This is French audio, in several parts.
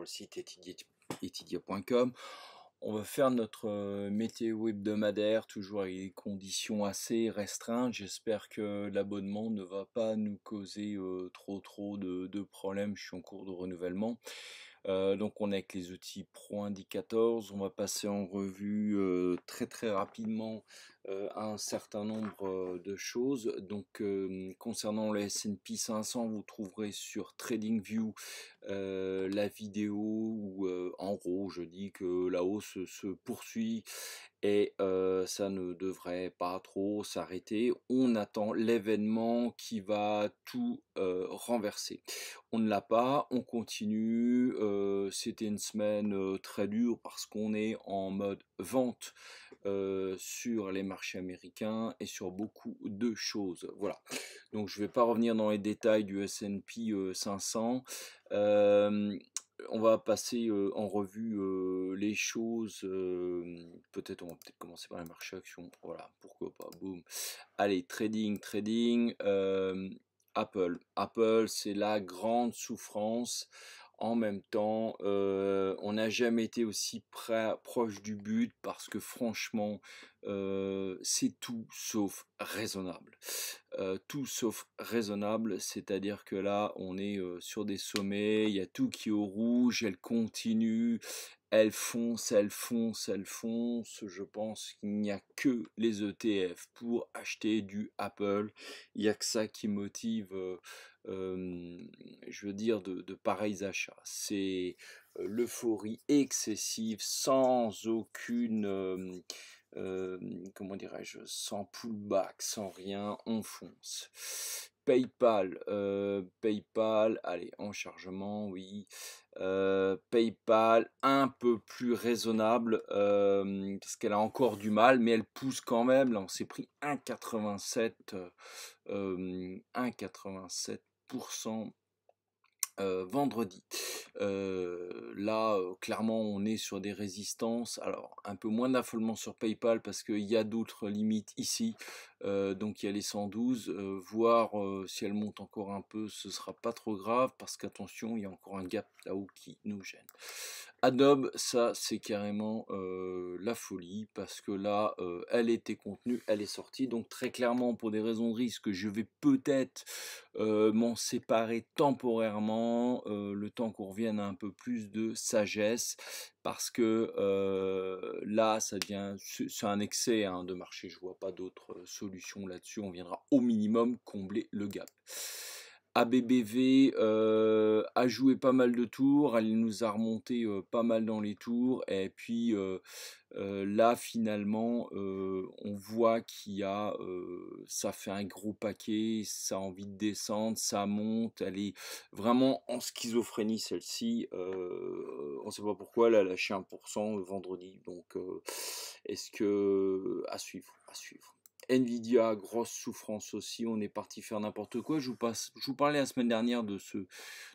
le site etidia.com. On va faire notre euh, météo hebdomadaire, toujours avec des conditions assez restreintes. J'espère que l'abonnement ne va pas nous causer euh, trop trop de, problèmes. Je suis en cours de renouvellement. Euh, donc on est avec les outils Pro Indicators. On va passer en revue très très rapidement euh, un certain nombre euh, de choses. Donc euh, concernant les S&P 500, vous trouverez sur TradingView la vidéo où en gros je dis que la hausse se poursuit et ça ne devrait pas trop s'arrêter. On attend l'événement qui va tout renverser. On ne l'a pas, on continue. C'était une semaine très dure parce qu'on est en mode vente sur les marché américain et sur beaucoup de choses. Voilà. Donc je vais pas revenir dans les détails du S&P 500. Euh, euh, on va passer euh, en revue les choses. peut-être on va peut-être commencer par les marchés actions. Voilà, pourquoi pas. boom Allez, trading, trading. Apple. Apple, c'est la grande souffrance en même temps, on n'a jamais été aussi près, proche du but parce que franchement, c'est tout sauf raisonnable. tout sauf raisonnable, c'est-à-dire que là, on est sur des sommets, il y a tout qui est au rouge, elle continue, elle fonce, elle fonce, elle fonce. Je pense qu'il n'y a que les ETF pour acheter du Apple. Il n'y a que ça qui motive, euh, euh, je veux dire, de, pareils achats. C'est euh, l'euphorie excessive, sans aucune, comment dirais-je, sans pullback, sans rien, on fonce. PayPal, PayPal, allez, en chargement, oui. Euh, PayPal un peu plus raisonnable euh, parce qu'elle a encore du mal, mais elle pousse quand même. Là, on s'est pris 1,87 1,87% euh, vendredi. là, clairement, on est sur des résistances. Alors, un peu moins d'affolement sur PayPal parce qu'il y a d'autres limites ici. Euh, donc il y a les 112, euh, voir euh, si elle monte encore un peu, ce sera pas trop grave parce qu'attention, il y a encore un gap là-haut qui nous gêne. Adobe, ça c'est carrément la folie parce que là, elle était contenue, elle est sortie. Donc très clairement, pour des raisons de risque, je vais peut-être m'en séparer temporairement le temps qu'on revienne à un peu plus de sagesse parce que là, ça devient c'est un excès hein, de marché. Je vois pas d'autres solutions là-dessus. On viendra au minimum combler le gap. ABBV euh, a joué pas mal de tours, elle nous a remonté euh, pas mal dans les tours, et puis euh, là finalement on voit qu'il y a, ça fait un gros paquet, ça a envie de descendre, ça monte, elle est vraiment en schizophrénie celle-ci, on ne sait pas pourquoi, elle a lâché 1% le vendredi, donc est-ce que, à suivre, à suivre. Nvidia, grosse souffrance aussi, on est parti faire n'importe quoi. Je vous, parlais la semaine dernière de ce,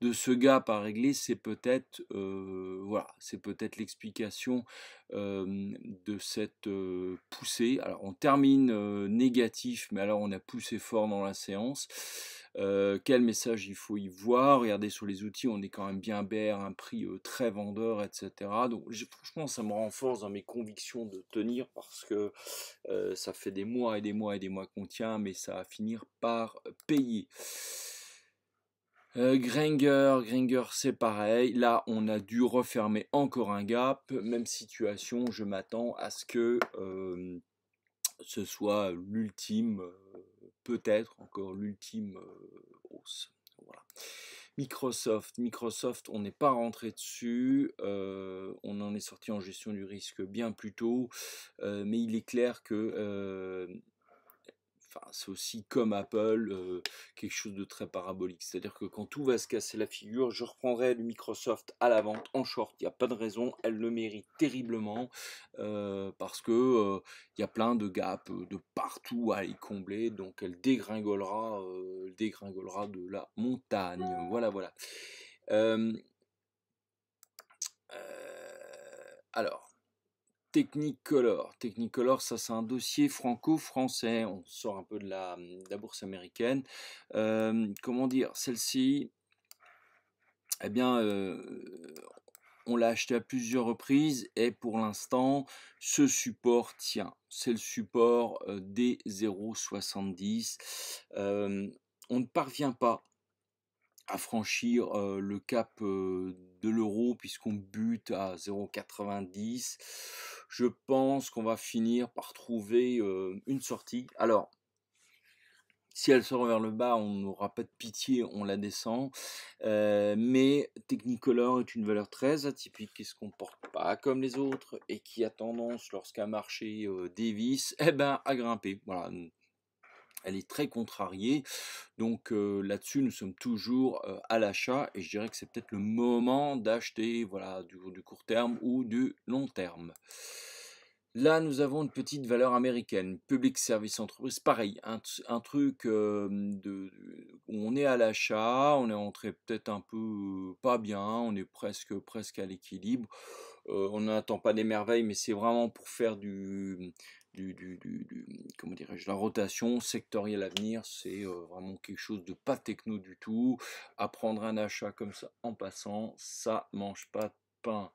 de ce gap à régler, c'est peut-être euh, voilà, c'est peut-être l'explication de cette poussée. Alors on termine négatif, mais alors on a poussé fort dans la séance quel message il faut y voir. Regardez sur les outils, on est quand même bien BR, un prix très vendeur, etc. Donc franchement, ça me renforce dans mes convictions de tenir parce que ça fait des mois et des mois et des mois qu'on tient, mais ça va finir par payer. Euh, Granger, Granger c'est pareil. Là, on a dû refermer encore un gap. Même situation, je m'attends à ce que ce soit l'ultime peut-être encore l'ultime hausse. Microsoft, Microsoft, on n'est pas rentré dessus, on en est sorti en gestion du risque bien plus tôt, mais il est clair que c'est aussi comme Apple, euh, quelque chose de très parabolique. C'est-à-dire que quand tout va se casser la figure, je reprendrai le Microsoft à la vente en short. Il n'y a pas de raison, elle le mérite terriblement euh, parce que euh, il y a plein de gaps de partout à y combler, donc elle dégringolera, elle dégringolera de la montagne. Voilà, voilà. alors. Technicolor. Technicolor, ça c'est un dossier franco-français. On sort un peu de la, bourse américaine. Euh, comment dire Celle-ci, eh bien, euh, on l'a acheté à plusieurs reprises et pour l'instant, ce support tient. C'est le support euh, des 0,70. on ne parvient pas à franchir le cap de l'euro puisqu'on bute à 0,90 je pense qu'on va finir par trouver euh, une sortie. Alors, si elle sort vers le bas, on n'aura pas de pitié, on la descend. Euh, mais Technicolor est une valeur très atypique qui se comporte pas comme les autres et qui a tendance, lorsqu'un marché des euh, dévisse, eh ben, à grimper. Voilà, elle est très contrariée. Donc là-dessus, nous sommes toujours à l'achat et je dirais que c'est peut-être le moment d'acheter voilà, du, court terme ou du long terme. Là, nous avons une petite valeur américaine, Public Service Entreprise, pareil, un, truc de, où on est à l'achat, on est entré peut-être un peu pas bien, on est presque, presque à l'équilibre. on n'attend pas des merveilles, mais c'est vraiment pour faire du, du, du, du, comment dirais-je, la rotation sectorielle à venir, c'est euh, vraiment quelque chose de pas techno du tout. Apprendre un achat comme ça en passant, ça mange pas de pain.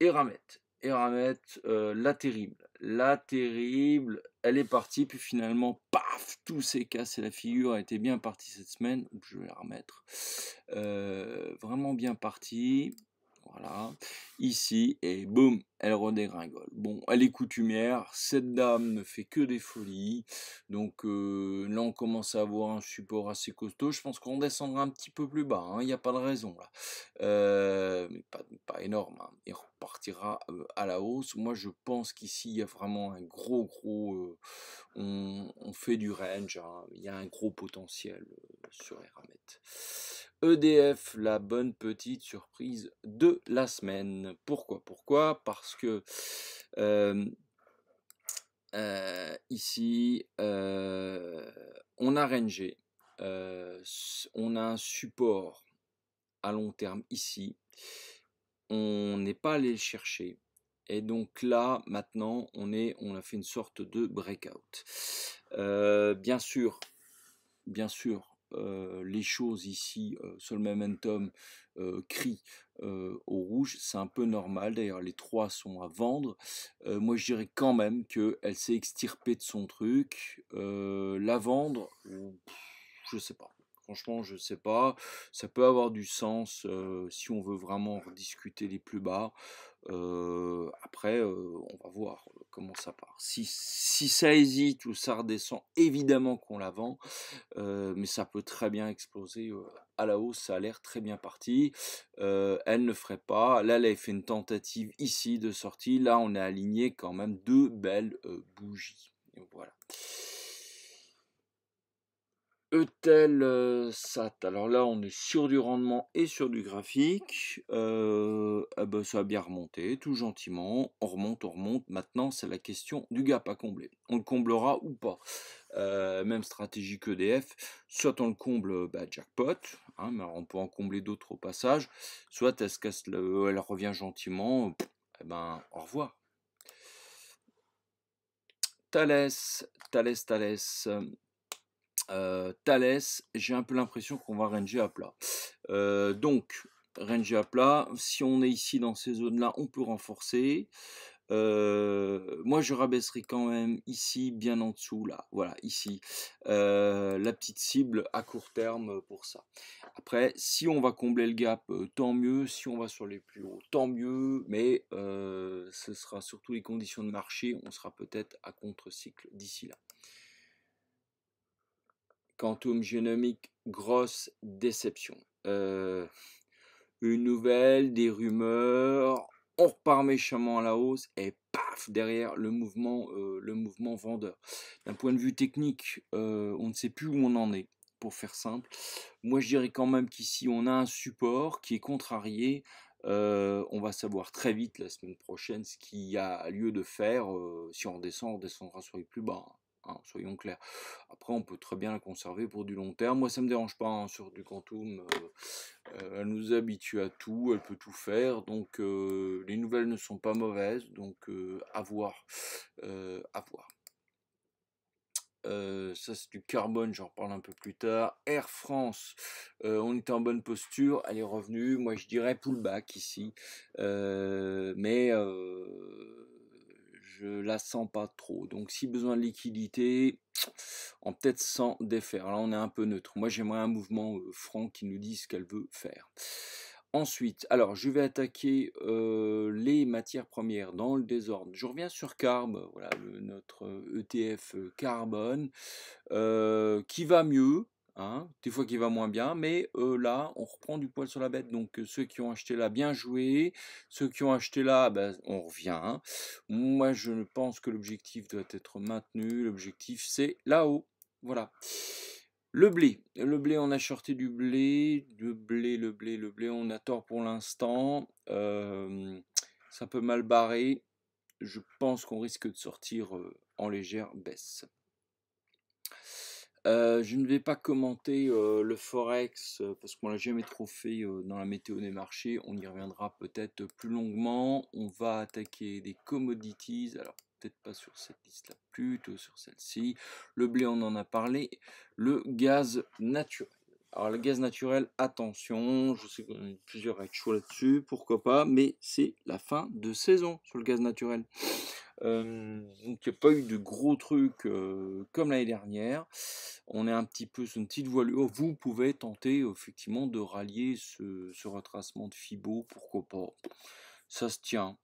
Et Ramet, et ramètre, euh, la terrible, la terrible, elle est partie, puis finalement, paf, tout s'est cassé la figure, a été bien partie cette semaine, je vais la remettre, euh, vraiment bien partie, voilà. Ici, et boum, elle redégringole. Bon, elle est coutumière. Cette dame ne fait que des folies. Donc euh, là, on commence à avoir un support assez costaud. Je pense qu'on descendra un petit peu plus bas. Hein. Il n'y a pas de raison là. Euh, mais pas, énorme. Hein. Il repartira euh, à la hausse. Moi, je pense qu'ici, il y a vraiment un gros, gros... On, fait du range. Hein. Il y a un gros potentiel sur Eramet. EDF, la bonne petite surprise de la semaine. Pourquoi Pourquoi Parce que ici, on a rangé. on a un support à long terme ici, on n'est pas allé le chercher. Et donc là, maintenant, on, est, on a fait une sorte de breakout. bien sûr, bien sûr, euh, les choses ici, euh, Sol Momentum euh, crie au rouge, c'est un peu normal. D'ailleurs, les trois sont à vendre. moi, je dirais quand même qu'elle s'est extirpée de son truc. la vendre, je sais pas. Franchement, je sais pas. Ça peut avoir du sens si on veut vraiment rediscuter les plus bas. Euh, après, euh, on va voir euh, comment ça part. Si, ça hésite ou ça redescend, évidemment qu'on la vend, mais ça peut très bien exploser à la hausse. Ça a l'air très bien parti. elle ne ferait pas. Là, elle a fait une tentative ici de sortie. Là, on a aligné quand même deux belles bougies. voilà. ETEL euh, SAT, alors là on est sur du rendement et sur du graphique, euh, eh ben, ça a bien remonté, tout gentiment, on remonte, on remonte, maintenant c'est la question du gap à combler, on le comblera ou pas, euh, même stratégie qu'EDF, soit on le comble bah, jackpot, hein, mais on peut en combler d'autres au passage, soit est-ce qu'elle revient gentiment, eh ben au revoir. Thales, Thales, Thales, euh, Thalès, j'ai un peu l'impression qu'on va ranger à plat. Euh, donc, ranger à plat, si on est ici dans ces zones-là, on peut renforcer. Euh, moi, je rabaisserai quand même ici, bien en dessous, là, voilà, ici, la petite cible à court terme pour ça. Après, si on va combler le gap, tant mieux. Si on va sur les plus hauts, tant mieux. Mais ce sera surtout les conditions de marché. On sera peut-être à contre-cycle d'ici là. Quantum génomique, grosse déception. Euh, une nouvelle, des rumeurs, on repart méchamment à la hausse et paf derrière le mouvement, euh, le mouvement vendeur. D'un point de vue technique, euh, on ne sait plus où on en est. Pour faire simple, moi je dirais quand même qu'ici on a un support qui est contrarié. on va savoir très vite la semaine prochaine ce qu'il y a lieu de faire. si on redescend, on descendra sur les plus bas. Hein. Hein, soyons clairs. Après, on peut très bien la conserver pour du long terme. Moi, ça me dérange pas hein, sur du quantum. Euh, euh, elle nous habitue à tout, elle peut tout faire. Donc, euh, les nouvelles ne sont pas mauvaises. Donc, à voir. à voir. ça c'est du carbone, j'en reparle un peu plus tard. Air France, on était en bonne posture, elle est revenue, moi je dirais pullback ici. mais je la sens pas trop. Donc si besoin de liquidité, en peut-être sans défaire. Là, on est un peu neutre. Moi, j'aimerais un mouvement euh, franc qui nous dise ce qu'elle veut faire. Ensuite, alors je vais attaquer euh, les matières premières dans le désordre. Je reviens sur Carb, voilà notre ETF euh, e carbone, qui va mieux, Hein, des fois qui va moins bien, mais là, on reprend du poil sur la bête. Donc ceux qui ont acheté là, bien joué. Ceux qui ont acheté là, bah, on revient. Moi, je ne pense que l'objectif doit être maintenu. L'objectif, c'est là-haut. Voilà. Le blé. Le blé, on a shorté du blé. Le blé, le blé, le blé, on a tort pour l'instant. ça peut mal barrer. Je pense qu'on risque de sortir en légère baisse. Euh, je ne vais pas commenter euh, le forex euh, parce qu'on l'a jamais trop fait dans la météo des marchés. On y reviendra peut-être plus longuement. On va attaquer des commodities. Alors peut-être pas sur cette liste-là, plutôt sur celle-ci. Le blé, on en a parlé. Le gaz naturel. Alors le gaz naturel, attention, je sais qu'on a plusieurs à là-dessus, pourquoi pas, mais c'est la fin de saison sur le gaz naturel donc il n'y a pas eu de gros trucs comme l'année dernière. On est un petit peu sur une petite voile Vous pouvez tenter effectivement de rallier ce, retracement de Fibo, pourquoi pas. Ça se tient.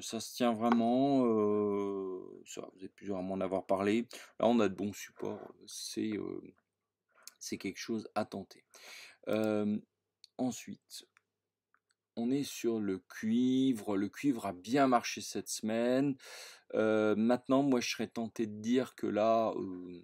ça se tient vraiment. vous êtes plusieurs à m'en avoir parlé. Là, on a de bons supports. C'est c'est quelque chose à tenter. ensuite, on est sur le cuivre. Le cuivre a bien marché cette semaine. Euh, maintenant, moi, je serais tenté de dire que là, euh,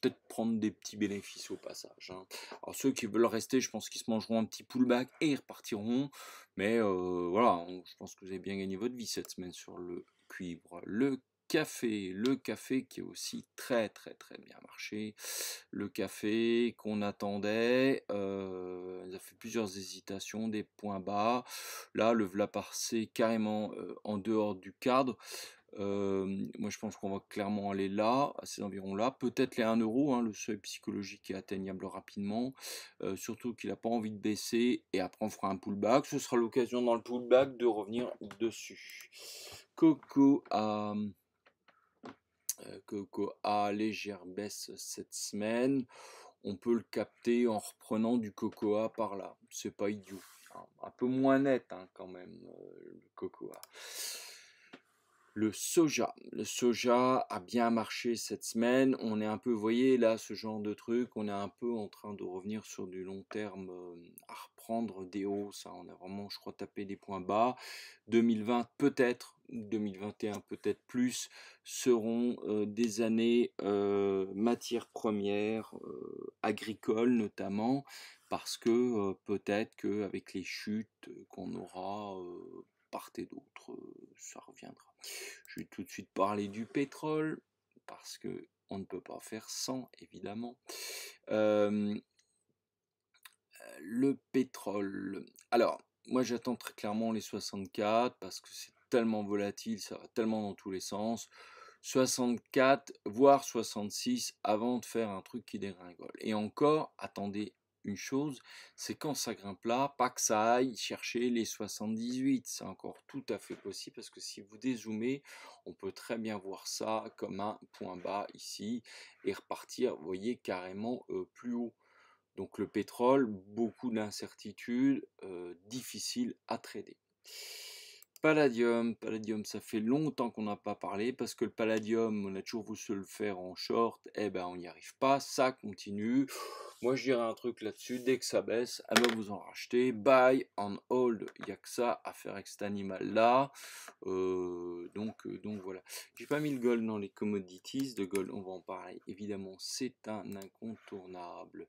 peut-être prendre des petits bénéfices au passage. Hein. Alors, ceux qui veulent rester, je pense qu'ils se mangeront un petit pullback et repartiront. Mais euh, voilà, je pense que vous avez bien gagné votre vie cette semaine sur le cuivre. Le café, le café qui est aussi très très très bien marché, le café qu'on attendait, euh, il a fait plusieurs hésitations, des points bas, là le Vlaparcé carrément euh, en dehors du cadre, euh, moi je pense qu'on va clairement aller là, à ces environs-là, peut-être les 1 euro, hein, le seuil psychologique est atteignable rapidement, euh, surtout qu'il n'a pas envie de baisser, et après on fera un pullback, ce sera l'occasion dans le pullback de revenir dessus. Coco à cocoa euh, légère baisse cette semaine. On peut le capter en reprenant du cocoa par là. C'est pas idiot. Hein. Un peu moins net hein, quand même, euh, le cocoa le soja. Le soja a bien marché cette semaine. On est un peu, vous voyez là, ce genre de truc, on est un peu en train de revenir sur du long terme euh, à reprendre des hauts, ça On a vraiment, je crois, tapé des points bas. 2020 peut-être, 2021 peut-être plus, seront euh, des années euh, matières premières, agricoles notamment, parce que peut-être qu'avec les chutes qu'on aura... part et d'autres, ça reviendra. Je vais tout de suite parler du pétrole, parce que on ne peut pas faire sans, évidemment. Euh, le pétrole. Alors, moi j'attends très clairement les 64 parce que c'est tellement volatile, ça va tellement dans tous les sens. 64, voire 66 avant de faire un truc qui déringole. Et encore, attendez chose, c'est quand ça grimpe là, pas que ça aille chercher les 78. C'est encore tout à fait possible parce que si vous dézoomez, on peut très bien voir ça comme un point bas ici et repartir, vous voyez, carrément euh, plus haut. Donc le pétrole, beaucoup d'incertitudes, euh, difficile à trader. Palladium, palladium, ça fait longtemps qu'on n'a pas parlé parce que le palladium, on a toujours voulu se le faire en short, et eh ben on n'y arrive pas, ça continue. Moi, je dirais un truc là-dessus. Dès que ça baisse, alors ah bah, vous en racheter. Buy and hold. Il n'y a que ça à faire avec cet animal-là. Euh, donc, euh, donc voilà. J'ai pas mis le gold dans les commodities. Le gold, on va en parler. Évidemment, c'est un incontournable.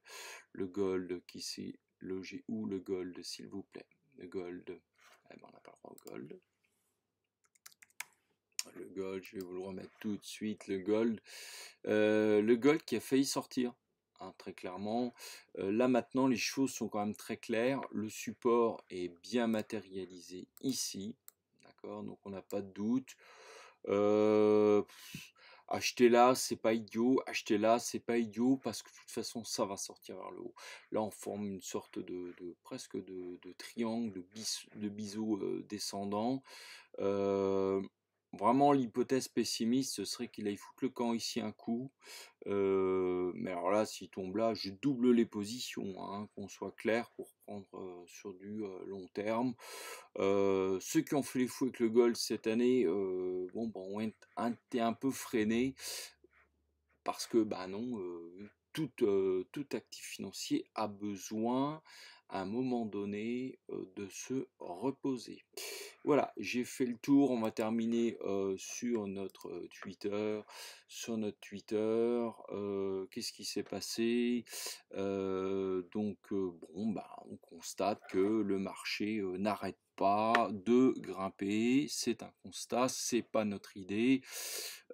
Le gold qui s'est logé où le gold, s'il vous plaît. Le gold. Eh ben, on n'a pas le droit au gold le gold, je vais vous le remettre tout de suite, le gold. Euh, le gold qui a failli sortir. Hein, très clairement. là maintenant, les choses sont quand même très claires. Le support est bien matérialisé ici, d'accord Donc on n'a pas de doute. acheter là, c'est pas idiot, acheter là, c'est pas idiot, parce que de toute façon, ça va sortir vers le haut. Là, on forme une sorte de, presque de, triangle, de, bis, de biseau descendant. Vraiment, l'hypothèse pessimiste, ce serait qu'il aille foutre le camp ici un coup. Euh, mais alors là, s'il tombe là, je double les positions, hein, qu'on soit clair, pour prendre euh, sur du euh, long terme. ceux qui ont fait les fous avec le gold cette année, bon, bon, ont un peu freiné parce que, bah non, tout actif financier a besoin un moment donné de se reposer. Voilà, j'ai fait le tour. On va terminer sur notre Twitter. Sur notre Twitter, qu'est-ce qui s'est passé Donc, bon, bah, on constate que le marché n'arrête pas de grimper. C'est un constat, c'est pas notre idée.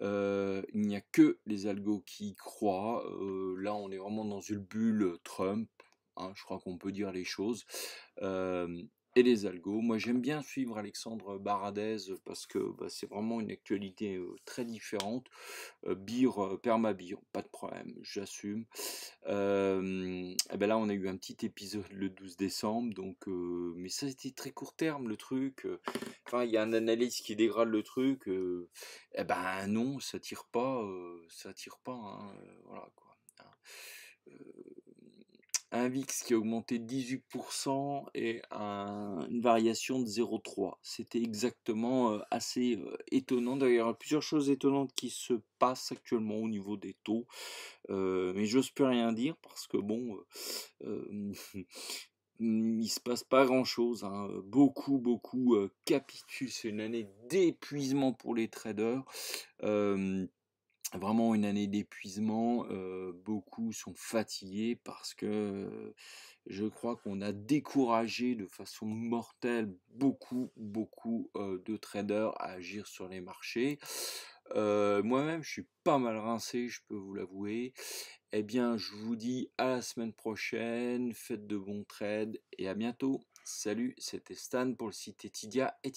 il n'y a que les algos qui croient. là, on est vraiment dans une bulle Trump. Hein, je crois qu'on peut dire les choses. et les algos. Moi, j'aime bien suivre Alexandre Baradez parce que bah, c'est vraiment une actualité très différente. bire, permabire, pas de problème, j'assume. et eh ben là, on a eu un petit épisode le 12 décembre, donc, mais ça, c'était très court terme le truc. Enfin, il y a un analyste qui dégrade le truc. et eh ben non, ça tire pas, ça tire pas. Hein, voilà quoi. Hein un VIX qui a augmenté 18% et une variation de 0,3. C'était exactement euh, assez euh, étonnant. D'ailleurs, plusieurs choses étonnantes qui se passent actuellement au niveau des taux. Mais euh, mais j'ose peux rien dire parce que bon, mm, il se passe pas grand chose. Hein. Beaucoup, beaucoup euh, C'est une année d'épuisement pour les traders vraiment une année d'épuisement. beaucoup sont fatigués parce que je crois qu'on a découragé de façon mortelle beaucoup, beaucoup de traders à agir sur les marchés. Moi-même, je suis pas mal rincé, je peux vous l'avouer. Eh bien, je vous dis à la semaine prochaine, faites de bons trades et à bientôt. Salut, c'était Stan pour le site Etidia. Et